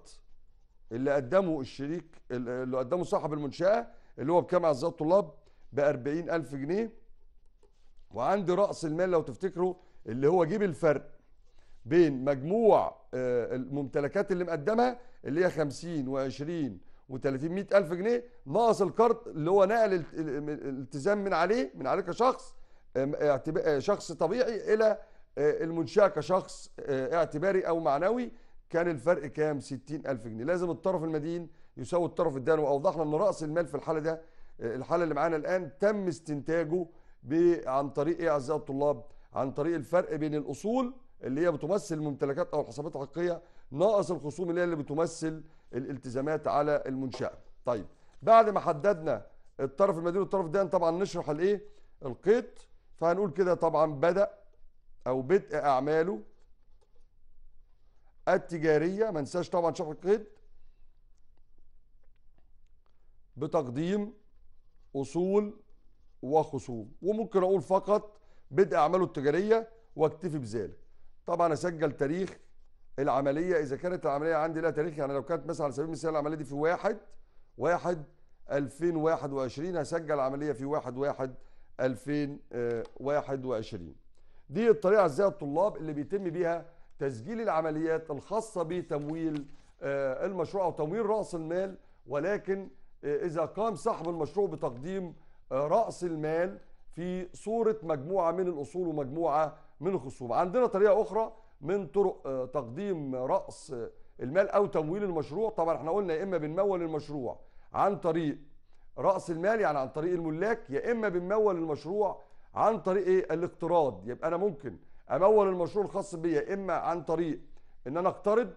اللي قدمه الشريك اللي قدمه صاحب المنشاه اللي هو بكام اعزائي الطلاب ب ألف جنيه وعندي راس المال لو تفتكروا اللي هو جيب الفرق بين مجموع آه، الممتلكات اللي مقدمها اللي هي 50 و20 و30 100000 جنيه ناقص الكارت اللي هو نقل الالتزام من عليه من عليك كشخص آه، شخص طبيعي الى آه، المنشاه كشخص اعتباري او معنوي كان الفرق كام 60000 جنيه لازم الطرف المدين يساوي الطرف الدان واوضحنا ان راس المال في الحاله ده الحاله اللي معانا الان تم استنتاجه عن طريق ايه اعزائي الطلاب عن طريق الفرق بين الاصول اللي هي بتمثل الممتلكات او الحسابات الحقيقيه ناقص الخصوم اللي هي اللي بتمثل الالتزامات على المنشاه. طيب بعد ما حددنا الطرف المدين والطرف الدائن طبعا نشرح الايه؟ القيد فهنقول كده طبعا بدا او بدء اعماله التجاريه ما انساش طبعا شرح القيد بتقديم اصول وخصوم وممكن اقول فقط بدء اعماله التجاريه واكتفي بذلك طبعا اسجل تاريخ العمليه اذا كانت العمليه عندي لها تاريخ يعني لو كانت مثلا على سبيل المثال العمليه دي في 1 1 2021 هسجل العمليه في 1 1 2021 دي الطريقه ازاي الطلاب اللي بيتم بيها تسجيل العمليات الخاصه بتمويل آه، المشروع او تمويل راس المال ولكن آه، اذا قام صاحب المشروع بتقديم آه، راس المال في صوره مجموعه من الاصول ومجموعه من الخصومه عندنا طريقه اخرى من طرق آه، تقديم راس المال او تمويل المشروع طبعا احنا قلنا يا اما بنمول المشروع عن طريق راس المال يعني عن طريق الملاك يا اما بنمول المشروع عن طريق ايه الاقتراض يبقى انا ممكن امول المشروع الخاص يا اما عن طريق ان انا اقترض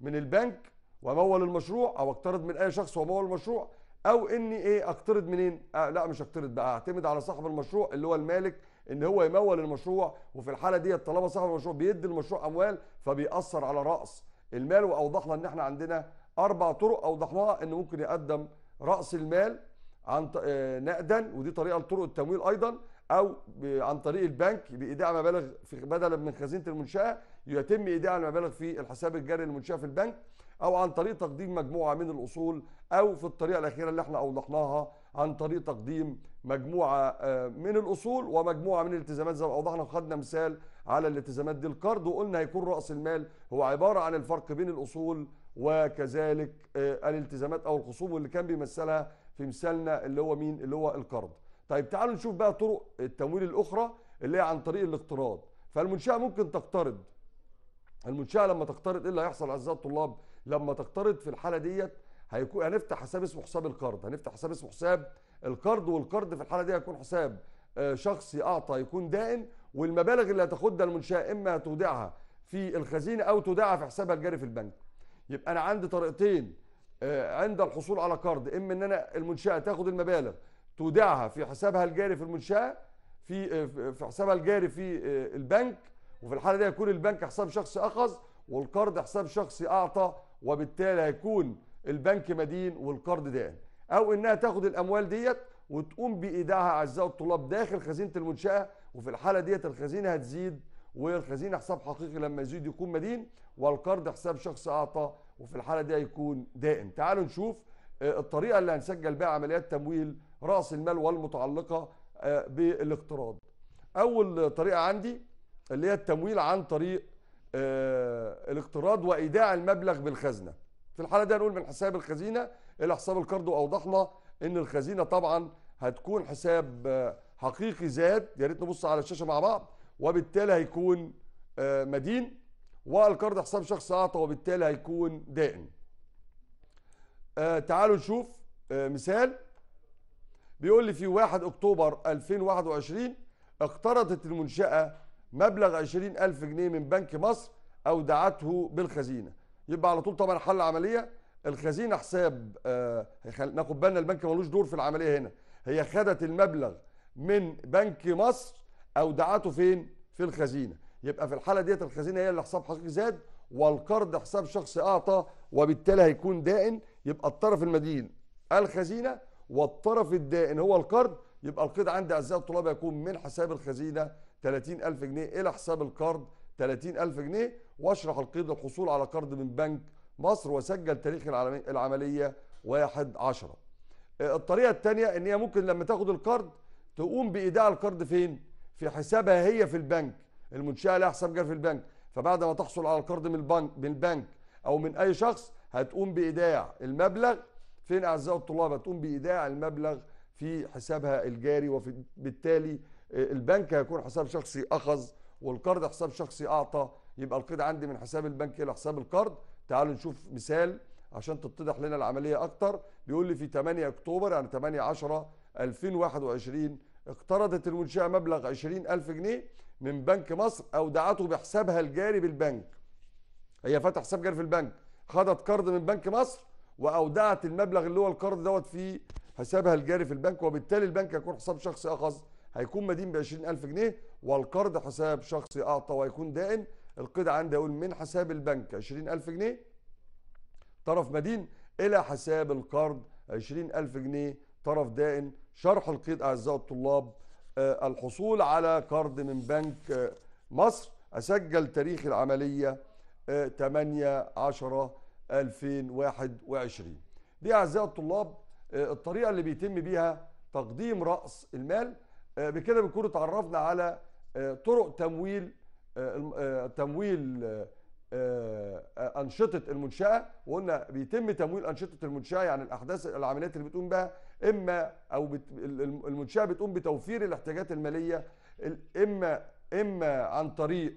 من البنك وامول المشروع او اقترض من اي شخص وامول المشروع او اني ايه اقترض منين آه لا مش اقترض بقى اعتمد على صاحب المشروع اللي هو المالك ان هو يمول المشروع وفي الحاله دي طالما صاحب المشروع بيدي المشروع اموال فبيأثر على راس المال واوضحنا ان احنا عندنا اربع طرق اوضحناها ان ممكن يقدم راس المال عن آه، نقدا ودي طريقه لطرق التمويل ايضا او عن طريق البنك بايداع مبالغ في بدلا من خزينه المنشاه يتم ايداع المبالغ في الحساب الجاري للمنشاه في البنك او عن طريق تقديم مجموعه من الاصول او في الطريقه الاخيره اللي احنا اوضحناها عن طريق تقديم مجموعه آه، من الاصول ومجموعه من الالتزامات زي ما اوضحنا وخدنا مثال على الالتزامات دي القرض وقلنا هيكون راس المال هو عباره عن الفرق بين الاصول وكذلك آه، الالتزامات او الخصوم واللي كان بيمثلها في مثالنا اللي هو مين اللي هو القرض طيب تعالوا نشوف بقى طرق التمويل الاخرى اللي هي عن طريق الاقتراض فالمنشاه ممكن تقترض المنشاه لما تقترض ايه اللي هيحصل اعزائي الطلاب لما تقترض في الحاله ديت هيكون هنفتح حساب اسمه حساب القرض هنفتح حساب اسمه حساب القرض والقرض في الحاله دي هيكون حساب آه، شخصي اعطى يكون دائم والمبالغ اللي هتاخدها المنشاه اما تودعها في الخزينه او تودعها في حسابها الجاري في البنك يبقى انا عندي طريقتين آه، عند الحصول على قرض اما ان انا المنشاه تاخد المبالغ تودعها في حسابها الجاري في المنشاه في آه، في حسابها الجاري في البنك وفي الحاله دي هيكون البنك حساب شخصي اخذ والقرض حساب شخصي اعطى وبالتالي هيكون البنك مدين والقرض دائم او انها تاخد الاموال ديت وتقوم بايداعها اعزائي الطلاب داخل خزينه المنشاه وفي الحاله ديت الخزينه هتزيد والخزينه حساب حقيقي لما يزيد يكون مدين والقرض حساب شخص اعطى وفي الحاله دي هيكون دائم تعالوا نشوف آه، الطريقه اللي هنسجل بها عمليات تمويل راس المال والمتعلقه آه، بالاقتراض اول طريقه عندي اللي هي التمويل عن طريق آه، الاقتراض وايداع المبلغ بالخزنه في الحاله دي هنقول من حساب الخزينه الى حساب القرض واوضحنا ان الخزينه طبعا هتكون حساب حقيقي زاد يا ريت نبص على الشاشه مع بعض وبالتالي هيكون آه، مدين والقرض حساب شخص اعطى وبالتالي هيكون دائم آه، تعالوا نشوف آه، مثال بيقول لي في 1 اكتوبر 2021 اقترضت المنشاه مبلغ 20000 جنيه من بنك مصر اودعته بالخزينه يبقى على طول طبعا حل عمليه الخزينه حساب آه ناخد بالنا البنك ملوش دور في العمليه هنا هي خدت المبلغ من بنك مصر اودعته فين في الخزينه يبقى في الحاله ديت الخزينه هي اللي حساب حقيقي زاد والقرض حساب شخص اعطى وبالتالي هيكون دائن يبقى الطرف المدين الخزينه والطرف الدائن هو القرض يبقى القيد عند اعزائي الطلاب يكون من حساب الخزينه 30000 جنيه الى حساب القرض 30000 جنيه واشرح القيد للحصول على قرض من بنك مصر وسجل تاريخ العمليه 1 10 آه، الطريقه الثانيه ان هي ممكن لما تاخد القرض تقوم بايداع القرض فين في حسابها هي في البنك المنشاه لها حساب جاري في البنك فبعد ما تحصل على القرض من البنك من البنك او من اي شخص هتقوم بايداع المبلغ فين اعزائي الطلاب هتقوم بايداع المبلغ في حسابها الجاري وبالتالي آه، البنك هيكون حساب شخصي اخذ والقرض حساب شخصي اعطى يبقى القيد عندي من حساب البنك الى حساب القرض تعالوا نشوف مثال عشان تتضح لنا العمليه اكتر بيقول لي في 8 اكتوبر يعني 8 10 2021 اقترضت المنشاه مبلغ 20000 جنيه من بنك مصر اودعته بحسابها الجاري بالبنك هي فاتحه حساب جاري في البنك خدت قرض من بنك مصر واودعت المبلغ اللي هو القرض دوت في حسابها الجاري في البنك وبالتالي البنك يكون حساب شخصي اخص هيكون مدين ب 20000 جنيه والقرض حساب شخصي أعطى ويكون دائن القيد عندي أقول من حساب البنك 20000 جنيه طرف مدين إلى حساب القرض 20000 جنيه طرف دائن شرح القيد أعزائي الطلاب آه، الحصول على قرض من بنك آه، مصر أسجل تاريخ العملية 8 10 2021 دي أعزائي الطلاب آه، الطريقة اللي بيتم بيها تقديم رأس المال آه، بكده بنكون اتعرفنا على آه، طرق تمويل آه، تمويل انشطه المنشاه وقلنا بيتم تمويل انشطه المنشاه يعني الاحداث العمليات اللي بتقوم بها اما او بت المنشاه بتقوم بتوفير الاحتياجات الماليه اما اما عن طريق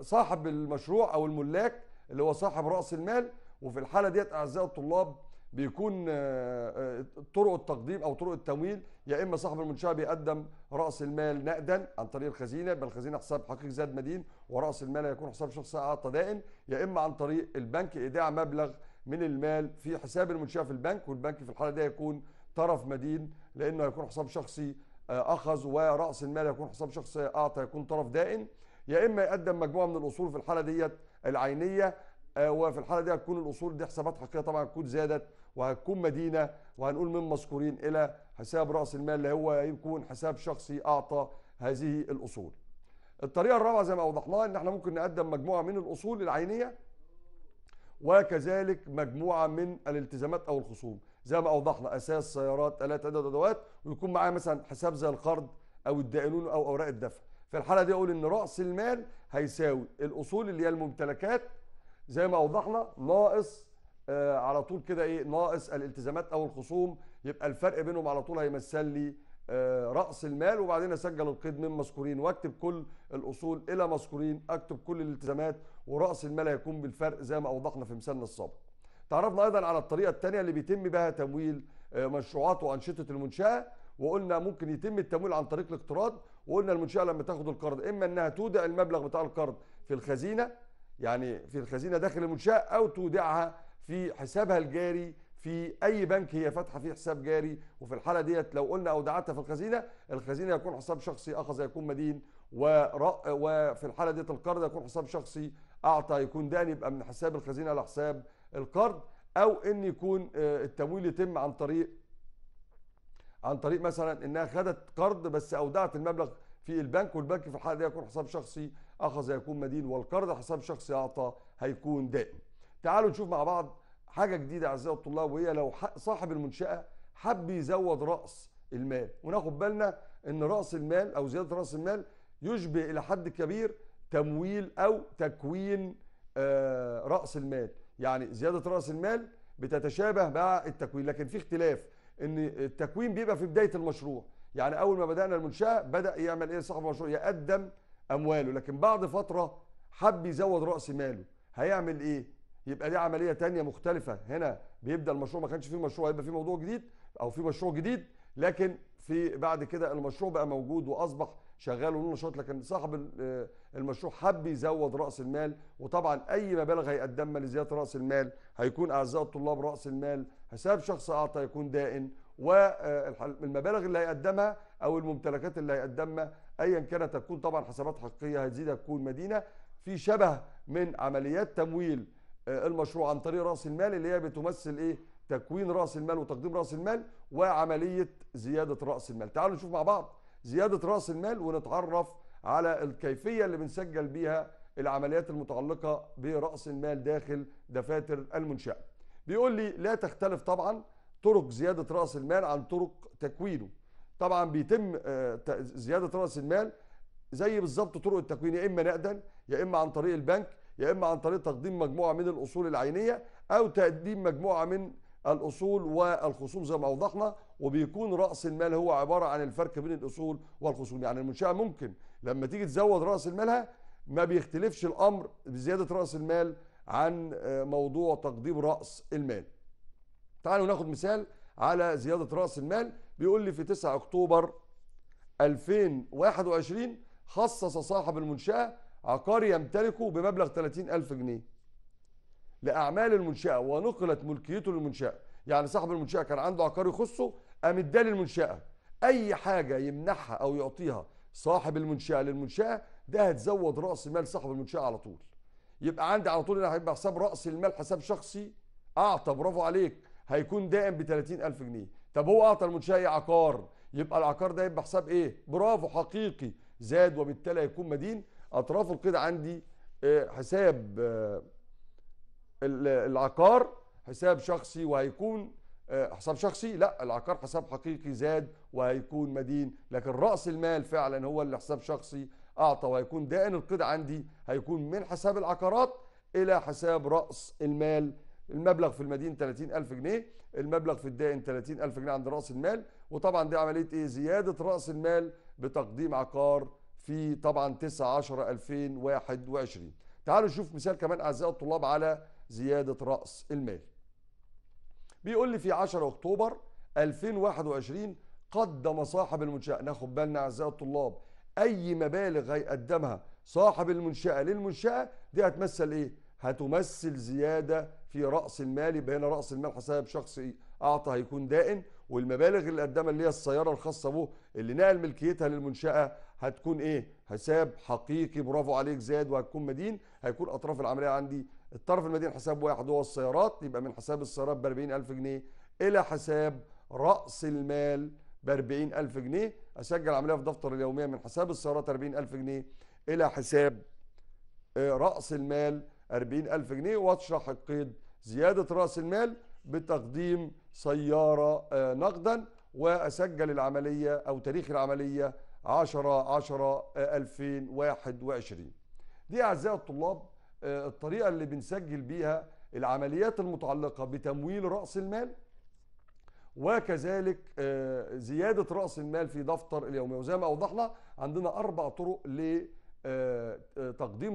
صاحب المشروع او الملاك اللي هو صاحب راس المال وفي الحاله ديت اعزائي الطلاب بيكون آه، آه، طرق التقديم او طرق التمويل يا اما صاحب المنشاه بيقدم راس المال نقدا عن طريق الخزينه يبقى الخزينه حساب حقيقي زاد مدين وراس المال هيكون حساب شخص اعطى دائن يا اما عن طريق البنك ايداع مبلغ من المال في حساب المنشاه في البنك والبنك في الحاله دي هيكون طرف مدين لانه هيكون حساب شخصي آه، اخذ وراس المال هيكون حساب شخص اعطى يكون طرف دائن يا اما يقدم مجموعه من الاصول في الحاله ديت العينيه وفي الحاله دي هتكون الاصول دي حسابات حقيقيه طبعا تكون زادت وهتكون مدينة وهنقول من مذكورين إلى حساب رأس المال اللي هو يكون حساب شخصي أعطى هذه الأصول الطريقة الرابعة زي ما أوضحناها إن احنا ممكن نقدم مجموعة من الأصول العينية وكذلك مجموعة من الالتزامات أو الخصوم زي ما أوضحنا أساس سيارات آلات عدد أدوات ويكون معايا مثلا حساب زي القرض أو الدائنون أو أوراق الدفع في الحالة دي أقول إن رأس المال هيساوي الأصول اللي هي الممتلكات زي ما أوضحنا ناقص آه، على طول كده ايه ناقص الالتزامات او الخصوم يبقى الفرق بينهم على طول هيمثل لي آه، راس المال وبعدين اسجل القيد من مذكورين واكتب كل الاصول الى مذكورين اكتب كل الالتزامات وراس المال هيكون بالفرق زي ما اوضحنا في مثالنا السابق. تعرفنا ايضا على الطريقه الثانيه اللي بيتم بها تمويل آه، مشروعات وانشطه المنشاه وقلنا ممكن يتم التمويل عن طريق الاقتراض وقلنا المنشاه لما تاخد القرض اما انها تودع المبلغ بتاع القرض في الخزينه يعني في الخزينه داخل المنشاه او تودعها في حسابها الجاري في اي بنك هي فاتحه فيه حساب جاري وفي الحاله ديت لو قلنا اودعتها في الخزينه الخزينه يكون حساب شخصي اخذ يكون مدين وفي الحاله ديت القرض يكون حساب شخصي اعطى يكون دان يبقى من حساب الخزينه على حساب القرض او ان يكون آه، التمويل يتم عن طريق عن طريق مثلا انها خدت قرض بس اودعت المبلغ في البنك والبنك في الحاله دي يكون حساب شخصي اخذ يكون مدين والقرض حساب شخصي اعطى هيكون دائم تعالوا نشوف مع بعض حاجه جديده اعزائي الطلاب وهي لو صاحب المنشاه حب يزود راس المال وناخد بالنا ان راس المال او زياده راس المال يشبه الى حد كبير تمويل او تكوين آه، راس المال يعني زياده راس المال بتتشابه مع التكوين لكن في اختلاف ان التكوين بيبقى في بدايه المشروع يعني اول ما بدانا المنشاه بدا يعمل ايه صاحب المشروع يقدم امواله لكن بعد فتره حب يزود راس ماله هيعمل ايه يبقى دي عمليه تانية مختلفه هنا بيبدا المشروع ما كانش فيه مشروع هيبقى فيه موضوع جديد او فيه مشروع جديد لكن في بعد كده المشروع بقى موجود واصبح شغال ونشاط لكن صاحب آه، المشروع حب يزود راس المال وطبعا اي مبالغ هيقدمها لزياده راس المال هيكون اعزائي الطلاب راس المال حساب شخص اعطى يكون دائن والمبالغ آه، اللي هيقدمها او الممتلكات اللي هيقدمها ايا كانت هتكون طبعا حسابات حقيقيه هتزيد تكون مدينه في شبه من عمليات تمويل المشروع عن طريق راس المال اللي هي بتمثل ايه تكوين راس المال وتقديم راس المال وعمليه زياده راس المال تعالوا نشوف مع بعض زياده راس المال ونتعرف على الكيفيه اللي بنسجل بيها العمليات المتعلقه براس المال داخل دفاتر المنشاه بيقول لي لا تختلف طبعا طرق زياده راس المال عن طرق تكوينه طبعا بيتم آه، زياده راس المال زي بالظبط طرق التكوين يا اما نقدا يا اما عن طريق البنك يا إما عن طريق تقديم مجموعة من الأصول العينية أو تقديم مجموعة من الأصول والخصوم زي ما أوضحنا وبيكون رأس المال هو عبارة عن الفرق بين الأصول والخصوم يعني المنشأة ممكن لما تيجي تزود رأس المالها ما بيختلفش الأمر بزيادة رأس المال عن آه، موضوع تقديم رأس المال تعالوا ناخد مثال على زيادة رأس المال بيقول لي في 9 أكتوبر 2021 خصص صاحب المنشأة عقار يمتلكه بمبلغ 30000 جنيه لأعمال المنشأة ونقلت ملكيته للمنشأة يعني صاحب المنشأة كان عنده عقار يخصه قام اداه المنشأة أي حاجة يمنحها أو يعطيها صاحب المنشأة للمنشأة ده هتزود رأس المال صاحب المنشأة على طول يبقى عندي على طول انا هيبقى حساب رأس المال حساب شخصي أعطى برافو عليك هيكون دائم ب 30000 جنيه طب هو أعطى المنشأة ايه عقار يبقى العقار ده يبقى حساب إيه برافو حقيقي زاد وبالتالي هيكون مدين اطراف القيد عندي آه، حساب آه، العقار حساب شخصي وهيكون آه، حساب شخصي لا العقار حساب حقيقي زاد وهيكون مدين لكن راس المال فعلا هو اللي حساب شخصي اعطى وهيكون دائن القيد عندي هيكون من حساب العقارات الى حساب راس المال المبلغ في المدين 30000 جنيه المبلغ في الدائن 30000 جنيه عند راس المال وطبعا دي عمليه ايه زياده راس المال بتقديم عقار في طبعا 9 10 2021 تعالوا نشوف مثال كمان اعزائي الطلاب على زياده راس المال بيقول لي في 10 اكتوبر 2021 قدم صاحب المنشاه ناخد بالنا اعزائي الطلاب اي مبالغ هيقدمها صاحب المنشاه للمنشاه دي هتمثل ايه هتمثل زياده في راس المال يبقى هنا راس المال حساب شخصي اعطى هيكون دائن والمبالغ اللي قدمها اللي هي السياره الخاصه به اللي نقل ملكيتها للمنشاه هتكون ايه حساب حقيقي برافو عليك زاد وهتكون مدين هيكون اطراف العمليه عندي الطرف المدين حساب واحد هو السيارات يبقى من حساب السيارات ب 40000 جنيه الى حساب راس المال ب 40000 جنيه اسجل عمليه في دفتر اليوميه من حساب السيارات 40000 جنيه الى حساب آه، راس المال 40000 جنيه واشرح القيد زياده راس المال بتقديم سياره آه، نقدا واسجل العمليه او تاريخ العمليه 10 10 2021 دي اعزائي الطلاب آه، الطريقه اللي بنسجل بيها العمليات المتعلقه بتمويل راس المال وكذلك آه، زياده راس المال في دفتر اليومي وزي ما اوضحنا عندنا اربع طرق لتقديم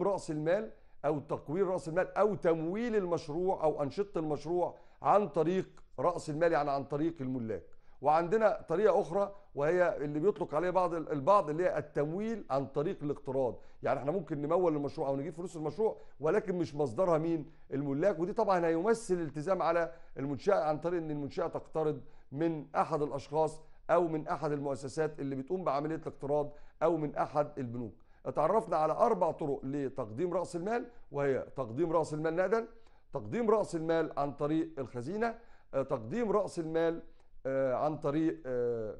آه، راس المال او تقوير راس المال او تمويل المشروع او انشطه المشروع عن طريق راس المال يعني عن طريق الملاك وعندنا طريقه اخرى وهي اللي بيطلق عليها بعض البعض اللي هي التمويل عن طريق الاقتراض يعني احنا ممكن نمول المشروع او نجيب فلوس المشروع ولكن مش مصدرها مين الملاك ودي طبعا هيمثل التزام على المنشاه عن طريق ان المنشاه تقترض من احد الاشخاص او من احد المؤسسات اللي بتقوم بعمليه الاقتراض او من احد البنوك اتعرفنا على اربع طرق لتقديم راس المال وهي تقديم راس المال نقدا تقديم راس المال عن طريق الخزينه آه، تقديم راس المال آه، عن طريق آه،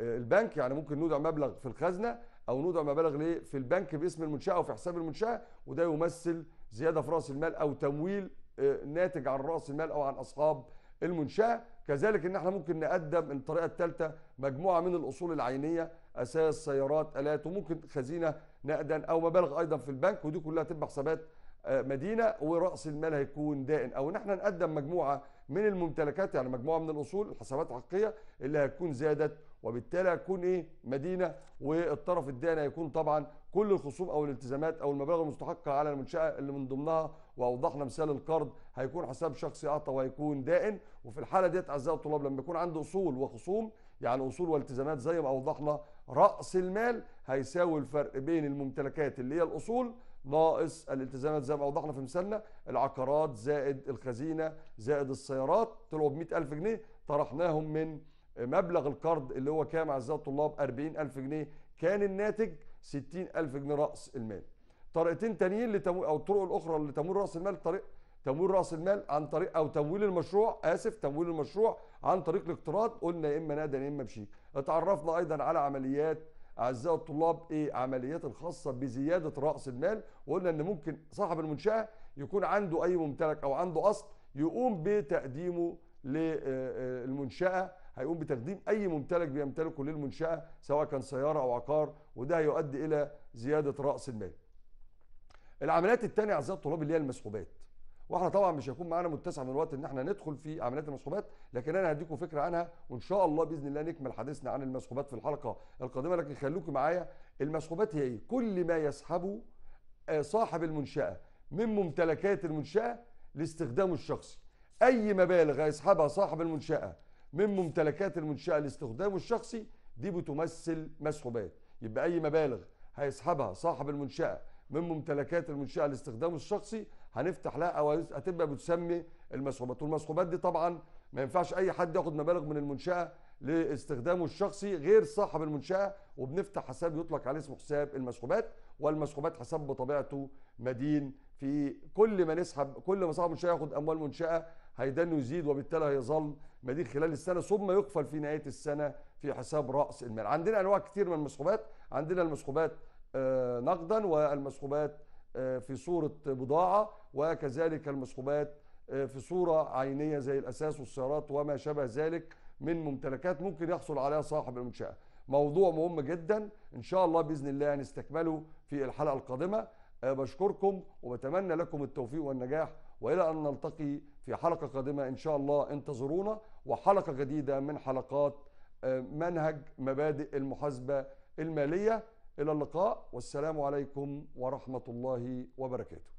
آه، البنك يعني ممكن نودع مبلغ في الخزنه او نودع مبالغ ليه في البنك باسم المنشاه او في حساب المنشاه وده يمثل زياده في راس المال او تمويل ناتج عن راس المال او عن اصحاب المنشاه كذلك ان احنا ممكن نقدم الطريقه الثالثه مجموعه من الاصول العينيه اساس سيارات الات وممكن خزينه نقدا او مبالغ ايضا في البنك ودي كلها تبقى حسابات مدينه وراس المال هيكون دائن او ان احنا نقدم مجموعه من الممتلكات يعني مجموعه من الاصول الحسابات الحقيقيه اللي هتكون زادت وبالتالي هتكون ايه مدينه والطرف الدائن هيكون طبعا كل الخصوم او الالتزامات او المبالغ المستحقه على المنشاه اللي من ضمنها واوضحنا مثال القرض هيكون حساب شخصي اعطى وهيكون دائن وفي الحاله ديت اعزائي الطلاب لما يكون عنده اصول وخصوم يعني اصول والتزامات زي ما اوضحنا راس المال هيساوي الفرق بين الممتلكات اللي هي الاصول ناقص الالتزامات زي ما اوضحنا في مثالنا العقارات زائد الخزينه زائد السيارات طلعوا ب 100000 جنيه طرحناهم من مبلغ القرض اللي هو كام اعزائي الطلاب 40000 جنيه كان الناتج 60000 جنيه راس المال طريقتين تانيين لتمو... او الطرق الاخرى لتمويل راس المال طريق تمويل راس المال عن طريق او تمويل المشروع اسف تمويل المشروع عن طريق الاقتراض قلنا يا اما نقدا يا اما بشيك اتعرفنا ايضا على عمليات اعزائي الطلاب ايه عمليات الخاصه بزياده راس المال وقلنا ان ممكن صاحب المنشاه يكون عنده اي ممتلك او عنده اصل يقوم بتقديمه للمنشاه آه، آه، هيقوم بتقديم اي ممتلك بيمتلكه للمنشاه سواء كان سياره او عقار وده هيؤدي الى زياده راس المال. العمليات الثانيه اعزائي الطلاب اللي هي المسحوبات. واحنا طبعا مش هيكون معانا متسع من الوقت ان احنا ندخل في عمليات المسحوبات لكن انا هديكم فكره عنها وان شاء الله باذن الله نكمل حديثنا عن المسحوبات في الحلقه القادمه لكن خلوكم معايا المسحوبات هي ايه كل ما يسحبه آه، صاحب المنشاه من ممتلكات المنشاه لاستخدامه الشخصي اي مبالغ هيسحبها صاحب المنشاه من ممتلكات المنشاه لاستخدامه الشخصي دي بتمثل مسحوبات يبقى اي مبالغ هيسحبها صاحب المنشاه من ممتلكات المنشاه لاستخدامه الشخصي هنفتح لها هتبقى بتسمي المسحوبات والمسحوبات دي طبعا ما ينفعش اي حد ياخد مبالغ من المنشاه لاستخدامه الشخصي غير صاحب المنشاه وبنفتح حساب يطلق عليه اسمه حساب المسحوبات والمسحوبات حساب بطبيعته مدين في كل ما نسحب كل ما صاحب المنشاه ياخد اموال منشاه هيدن يزيد وبالتالي هيظل مدين خلال السنه ثم يقفل في نهايه السنه في حساب راس المال عندنا انواع كتير من المسحوبات عندنا المسحوبات آه، نقدا والمسحوبات آه، في صورة بضاعة وكذلك المسحوبات آه، في صورة عينية زي الأساس والسيارات وما شابه ذلك من ممتلكات ممكن يحصل عليها صاحب المنشأة موضوع مهم جدا إن شاء الله بإذن الله هنستكمله في الحلقة القادمة آه، بشكركم وبتمنى لكم التوفيق والنجاح وإلى أن نلتقي في حلقة قادمة إن شاء الله انتظرونا وحلقة جديدة من حلقات منهج مبادئ المحاسبة المالية إلى اللقاء والسلام عليكم ورحمة الله وبركاته